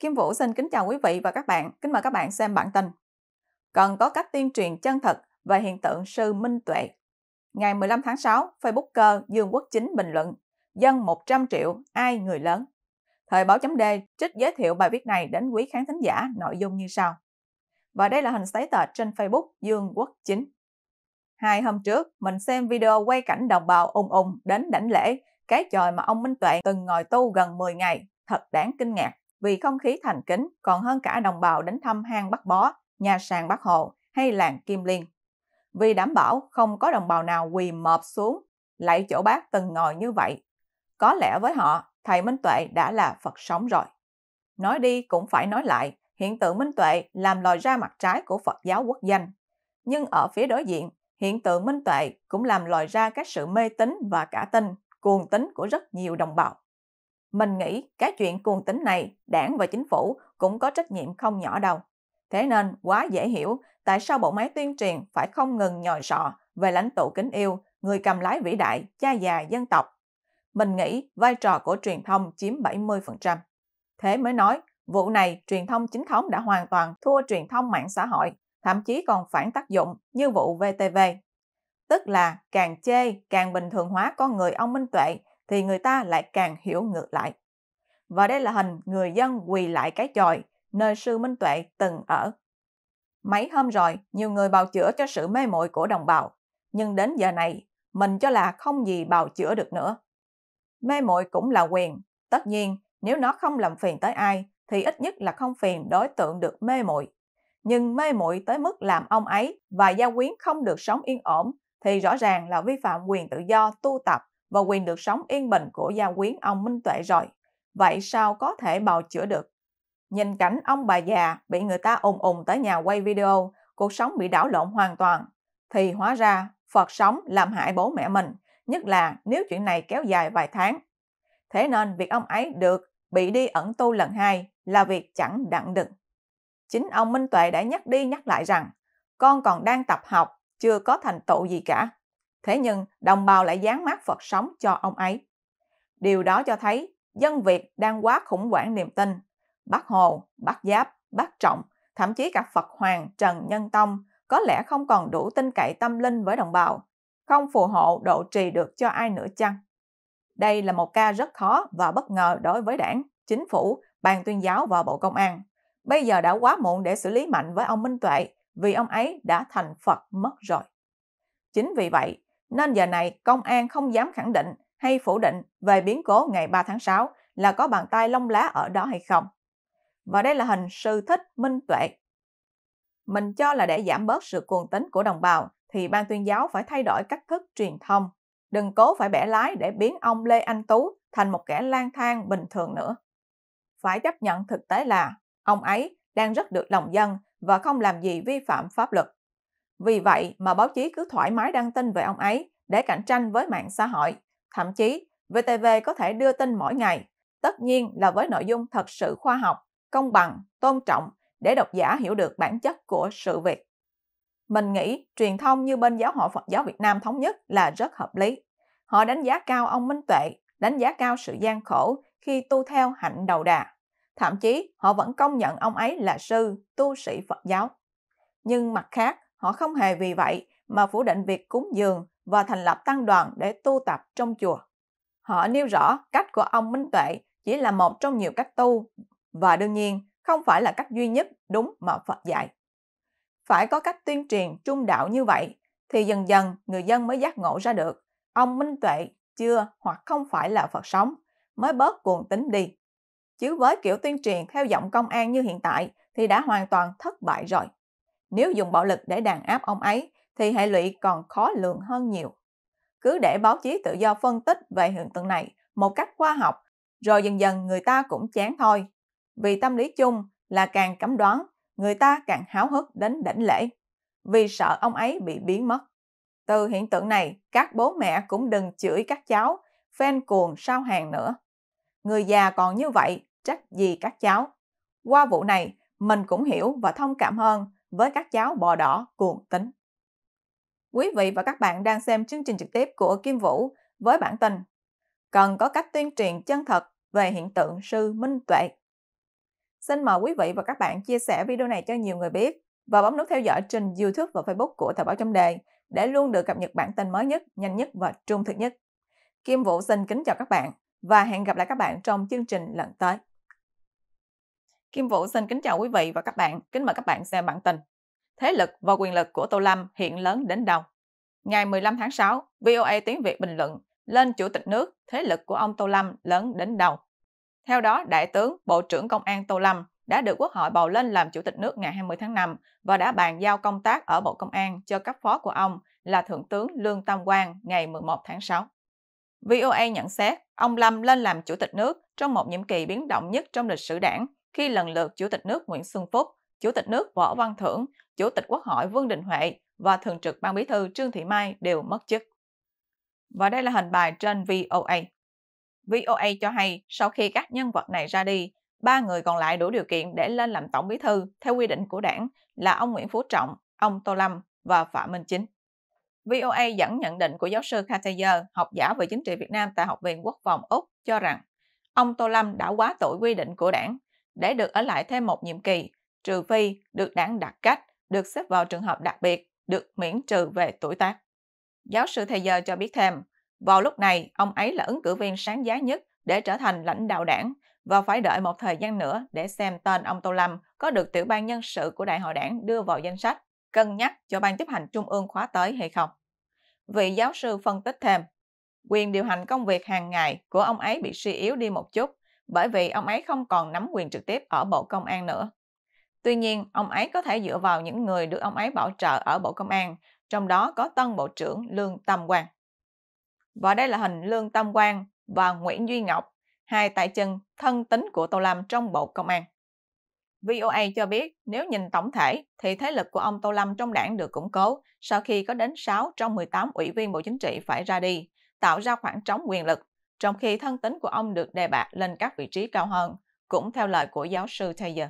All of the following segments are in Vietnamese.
Kim Vũ xin kính chào quý vị và các bạn. Kính mời các bạn xem bản tin. Cần có cách tuyên truyền chân thật về hiện tượng sư minh tuệ. Ngày 15 tháng 6, Facebooker Dương Quốc Chính bình luận Dân 100 triệu, ai người lớn? Thời báo chấm D trích giới thiệu bài viết này đến quý khán thính giả nội dung như sau. Và đây là hình giấy tờ trên Facebook Dương Quốc Chính. Hai hôm trước, mình xem video quay cảnh đồng bào ùng ùng đến đảnh lễ cái chòi mà ông Minh Tuệ từng ngồi tu gần 10 ngày, thật đáng kinh ngạc vì không khí thành kính còn hơn cả đồng bào đến thăm hang Bắc Bó, nhà sàn Bắc Hồ hay làng Kim Liên. Vì đảm bảo không có đồng bào nào quỳ mọp xuống lại chỗ bác từng ngồi như vậy. Có lẽ với họ, thầy Minh Tuệ đã là Phật sống rồi. Nói đi cũng phải nói lại, hiện tượng Minh Tuệ làm lòi ra mặt trái của Phật giáo quốc danh. Nhưng ở phía đối diện, hiện tượng Minh Tuệ cũng làm lòi ra các sự mê tín và cả tin, cuồng tín của rất nhiều đồng bào. Mình nghĩ cái chuyện cuồng tính này, đảng và chính phủ cũng có trách nhiệm không nhỏ đâu. Thế nên quá dễ hiểu tại sao bộ máy tuyên truyền phải không ngừng nhòi sọ về lãnh tụ kính yêu, người cầm lái vĩ đại, cha già dân tộc. Mình nghĩ vai trò của truyền thông chiếm 70%. Thế mới nói, vụ này truyền thông chính thống đã hoàn toàn thua truyền thông mạng xã hội, thậm chí còn phản tác dụng như vụ VTV. Tức là càng chê, càng bình thường hóa con người ông Minh Tuệ thì người ta lại càng hiểu ngược lại. Và đây là hình người dân quỳ lại cái chòi nơi sư Minh Tuệ từng ở. Mấy hôm rồi, nhiều người bào chữa cho sự mê muội của đồng bào, nhưng đến giờ này, mình cho là không gì bào chữa được nữa. Mê muội cũng là quyền, tất nhiên nếu nó không làm phiền tới ai thì ít nhất là không phiền đối tượng được mê muội. Nhưng mê muội tới mức làm ông ấy và gia quyến không được sống yên ổn thì rõ ràng là vi phạm quyền tự do tu tập và quyền được sống yên bình của gia quyến ông Minh Tuệ rồi. Vậy sao có thể bào chữa được? Nhìn cảnh ông bà già bị người ta ùn ùn tới nhà quay video, cuộc sống bị đảo lộn hoàn toàn. Thì hóa ra Phật sống làm hại bố mẹ mình, nhất là nếu chuyện này kéo dài vài tháng. Thế nên việc ông ấy được bị đi ẩn tu lần hai là việc chẳng đặng đừng. Chính ông Minh Tuệ đã nhắc đi nhắc lại rằng con còn đang tập học, chưa có thành tựu gì cả. Thế nhưng đồng bào lại dán mát Phật sống cho ông ấy. Điều đó cho thấy dân Việt đang quá khủng hoảng niềm tin. Bác Hồ, bác Giáp, bác Trọng, thậm chí cả Phật Hoàng Trần Nhân Tông có lẽ không còn đủ tin cậy tâm linh với đồng bào, không phù hộ độ trì được cho ai nữa chăng. Đây là một ca rất khó và bất ngờ đối với đảng, chính phủ, ban tuyên giáo và bộ công an. Bây giờ đã quá muộn để xử lý mạnh với ông Minh Tuệ vì ông ấy đã thành Phật mất rồi. Chính vì vậy, nên giờ này công an không dám khẳng định hay phủ định về biến cố ngày 3 tháng 6 là có bàn tay lông lá ở đó hay không. Và đây là hình sư thích minh tuệ. Mình cho là để giảm bớt sự cuồng tính của đồng bào thì ban tuyên giáo phải thay đổi cách thức truyền thông. Đừng cố phải bẻ lái để biến ông Lê Anh Tú thành một kẻ lang thang bình thường nữa. Phải chấp nhận thực tế là ông ấy đang rất được lòng dân và không làm gì vi phạm pháp luật. Vì vậy mà báo chí cứ thoải mái đăng tin về ông ấy để cạnh tranh với mạng xã hội. Thậm chí, VTV có thể đưa tin mỗi ngày, tất nhiên là với nội dung thật sự khoa học, công bằng, tôn trọng để độc giả hiểu được bản chất của sự việc. Mình nghĩ truyền thông như bên Giáo hội Phật giáo Việt Nam Thống nhất là rất hợp lý. Họ đánh giá cao ông Minh Tuệ, đánh giá cao sự gian khổ khi tu theo hạnh đầu đà. Thậm chí họ vẫn công nhận ông ấy là sư, tu sĩ Phật giáo. Nhưng mặt khác, Họ không hề vì vậy mà phủ định việc cúng dường và thành lập tăng đoàn để tu tập trong chùa. Họ nêu rõ cách của ông Minh Tuệ chỉ là một trong nhiều cách tu và đương nhiên không phải là cách duy nhất đúng mà Phật dạy. Phải có cách tuyên truyền trung đạo như vậy thì dần dần người dân mới giác ngộ ra được ông Minh Tuệ chưa hoặc không phải là Phật sống mới bớt cuồng tính đi. Chứ với kiểu tuyên truyền theo giọng công an như hiện tại thì đã hoàn toàn thất bại rồi. Nếu dùng bạo lực để đàn áp ông ấy thì hệ lụy còn khó lường hơn nhiều. Cứ để báo chí tự do phân tích về hiện tượng này một cách khoa học, rồi dần dần người ta cũng chán thôi. Vì tâm lý chung là càng cấm đoán, người ta càng háo hức đến đỉnh lễ, vì sợ ông ấy bị biến mất. Từ hiện tượng này, các bố mẹ cũng đừng chửi các cháu, phen cuồng sao hàng nữa. Người già còn như vậy, trách gì các cháu. Qua vụ này, mình cũng hiểu và thông cảm hơn với các cháu bò đỏ cuồng tính. Quý vị và các bạn đang xem chương trình trực tiếp của Kim Vũ với bản tin Cần có cách tuyên truyền chân thật về hiện tượng sư minh tuệ. Xin mời quý vị và các bạn chia sẻ video này cho nhiều người biết và bấm nút theo dõi trên YouTube và Facebook của Thời báo chấm đề để luôn được cập nhật bản tin mới nhất, nhanh nhất và trung thực nhất. Kim Vũ xin kính chào các bạn và hẹn gặp lại các bạn trong chương trình lần tới. Kim Vũ xin kính chào quý vị và các bạn. Kính mời các bạn xem bản tin. Thế lực và quyền lực của Tô Lâm hiện lớn đến đâu? Ngày 15 tháng 6, VOA tiếng Việt bình luận lên chủ tịch nước thế lực của ông Tô Lâm lớn đến đâu? Theo đó, Đại tướng Bộ trưởng Công an Tô Lâm đã được Quốc hội bầu lên làm chủ tịch nước ngày 20 tháng 5 và đã bàn giao công tác ở Bộ Công an cho cấp phó của ông là Thượng tướng Lương Tam Quang ngày 11 tháng 6. VOA nhận xét, ông Lâm lên làm chủ tịch nước trong một nhiệm kỳ biến động nhất trong lịch sử đảng khi lần lượt Chủ tịch nước Nguyễn Xuân Phúc, Chủ tịch nước Võ Văn Thưởng, Chủ tịch Quốc hội Vương Đình Huệ và Thường trực Ban Bí thư Trương Thị Mai đều mất chức. Và đây là hình bài trên VOA. VOA cho hay sau khi các nhân vật này ra đi, ba người còn lại đủ điều kiện để lên làm tổng bí thư theo quy định của đảng là ông Nguyễn Phú Trọng, ông Tô Lâm và Phạm Minh Chính. VOA dẫn nhận định của giáo sư Katayer, học giả về chính trị Việt Nam tại Học viện Quốc phòng Úc, cho rằng ông Tô Lâm đã quá tuổi quy định của đảng để được ở lại thêm một nhiệm kỳ, trừ phi được đảng đặt cách, được xếp vào trường hợp đặc biệt, được miễn trừ về tuổi tác. Giáo sư Thầy Giờ cho biết thêm, vào lúc này, ông ấy là ứng cử viên sáng giá nhất để trở thành lãnh đạo đảng và phải đợi một thời gian nữa để xem tên ông Tô Lâm có được tiểu ban nhân sự của đại hội đảng đưa vào danh sách, cân nhắc cho ban chấp hành trung ương khóa tới hay không. Vị giáo sư phân tích thêm, quyền điều hành công việc hàng ngày của ông ấy bị suy yếu đi một chút bởi vì ông ấy không còn nắm quyền trực tiếp ở Bộ Công an nữa. Tuy nhiên, ông ấy có thể dựa vào những người được ông ấy bảo trợ ở Bộ Công an, trong đó có tân Bộ trưởng Lương Tâm Quang. Và đây là hình Lương Tâm Quang và Nguyễn Duy Ngọc, hai tại chân thân tính của Tô Lâm trong Bộ Công an. VOA cho biết nếu nhìn tổng thể thì thế lực của ông Tô Lâm trong đảng được củng cố sau khi có đến 6 trong 18 ủy viên Bộ Chính trị phải ra đi, tạo ra khoảng trống quyền lực trong khi thân tính của ông được đề bạt lên các vị trí cao hơn, cũng theo lời của giáo sư Taylor.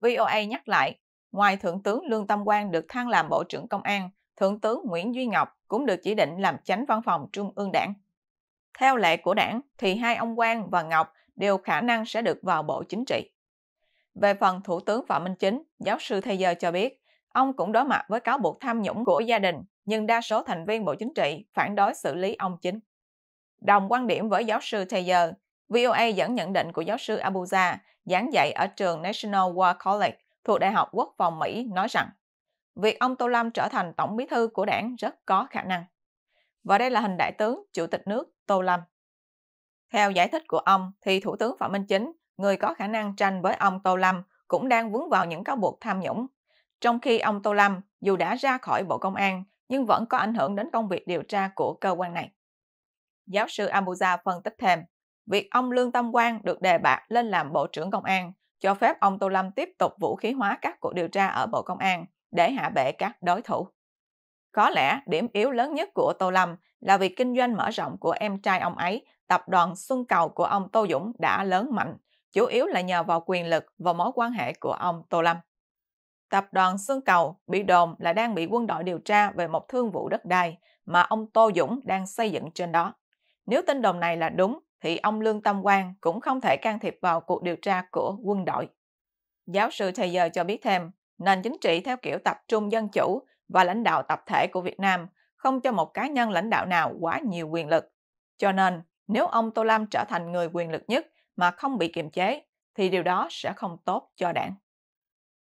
VOA nhắc lại, ngoài Thượng tướng Lương Tâm Quang được thăng làm Bộ trưởng Công an, Thượng tướng Nguyễn Duy Ngọc cũng được chỉ định làm chánh văn phòng Trung ương đảng. Theo lệ của đảng, thì hai ông Quang và Ngọc đều khả năng sẽ được vào Bộ Chính trị. Về phần Thủ tướng Phạm Minh Chính, giáo sư Taylor cho biết, ông cũng đối mặt với cáo buộc tham nhũng của gia đình, nhưng đa số thành viên Bộ Chính trị phản đối xử lý ông Chính. Đồng quan điểm với giáo sư Taylor, VOA dẫn nhận định của giáo sư Abuja, giảng dạy ở trường National War College thuộc Đại học Quốc phòng Mỹ nói rằng việc ông Tô Lâm trở thành tổng bí thư của đảng rất có khả năng. Và đây là hình đại tướng Chủ tịch nước Tô Lâm. Theo giải thích của ông, thì Thủ tướng Phạm Minh Chính, người có khả năng tranh với ông Tô Lâm, cũng đang vướng vào những cáo buộc tham nhũng. Trong khi ông Tô Lâm, dù đã ra khỏi Bộ Công an, nhưng vẫn có ảnh hưởng đến công việc điều tra của cơ quan này. Giáo sư Amuza phân tích thêm, việc ông Lương Tâm Quang được đề bạt lên làm Bộ trưởng Công an cho phép ông Tô Lâm tiếp tục vũ khí hóa các cuộc điều tra ở Bộ Công an để hạ bệ các đối thủ. Có lẽ điểm yếu lớn nhất của Tô Lâm là việc kinh doanh mở rộng của em trai ông ấy, tập đoàn Xuân Cầu của ông Tô Dũng đã lớn mạnh, chủ yếu là nhờ vào quyền lực và mối quan hệ của ông Tô Lâm. Tập đoàn Xuân Cầu bị đồn là đang bị quân đội điều tra về một thương vụ đất đai mà ông Tô Dũng đang xây dựng trên đó. Nếu tin đồn này là đúng, thì ông Lương Tâm Quang cũng không thể can thiệp vào cuộc điều tra của quân đội. Giáo sư Thầy Giờ cho biết thêm, nền chính trị theo kiểu tập trung dân chủ và lãnh đạo tập thể của Việt Nam không cho một cá nhân lãnh đạo nào quá nhiều quyền lực. Cho nên, nếu ông Tô Lâm trở thành người quyền lực nhất mà không bị kiềm chế, thì điều đó sẽ không tốt cho đảng.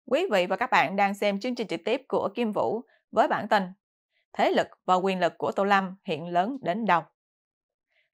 Quý vị và các bạn đang xem chương trình trực tiếp của Kim Vũ với bản tin Thế lực và quyền lực của Tô Lâm hiện lớn đến đâu?